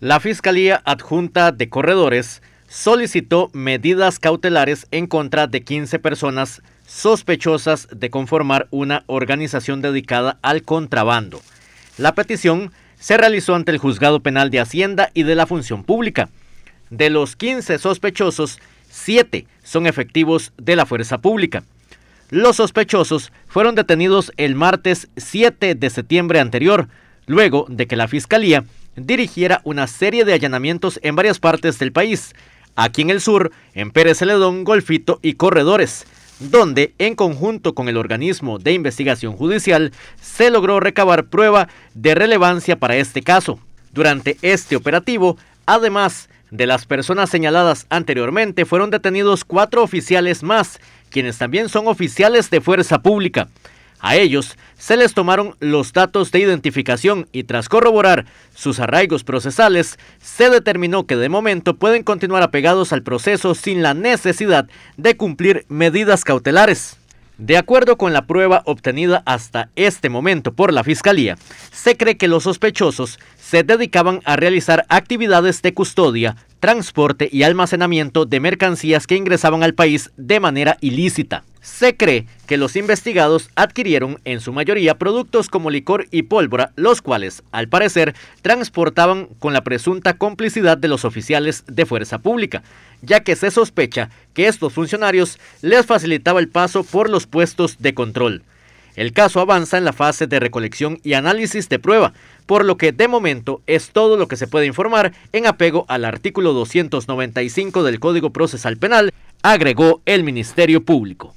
La Fiscalía Adjunta de Corredores solicitó medidas cautelares en contra de 15 personas sospechosas de conformar una organización dedicada al contrabando. La petición se realizó ante el Juzgado Penal de Hacienda y de la Función Pública. De los 15 sospechosos, 7 son efectivos de la Fuerza Pública. Los sospechosos fueron detenidos el martes 7 de septiembre anterior, luego de que la Fiscalía dirigiera una serie de allanamientos en varias partes del país, aquí en el sur, en Pérez Celedón, Golfito y Corredores, donde, en conjunto con el organismo de investigación judicial, se logró recabar prueba de relevancia para este caso. Durante este operativo, además de las personas señaladas anteriormente, fueron detenidos cuatro oficiales más, quienes también son oficiales de fuerza pública. A ellos se les tomaron los datos de identificación y tras corroborar sus arraigos procesales, se determinó que de momento pueden continuar apegados al proceso sin la necesidad de cumplir medidas cautelares. De acuerdo con la prueba obtenida hasta este momento por la Fiscalía, se cree que los sospechosos se dedicaban a realizar actividades de custodia, transporte y almacenamiento de mercancías que ingresaban al país de manera ilícita. Se cree que los investigados adquirieron en su mayoría productos como licor y pólvora, los cuales, al parecer, transportaban con la presunta complicidad de los oficiales de fuerza pública, ya que se sospecha que estos funcionarios les facilitaba el paso por los puestos de control. El caso avanza en la fase de recolección y análisis de prueba, por lo que de momento es todo lo que se puede informar en apego al artículo 295 del Código Procesal Penal, agregó el Ministerio Público.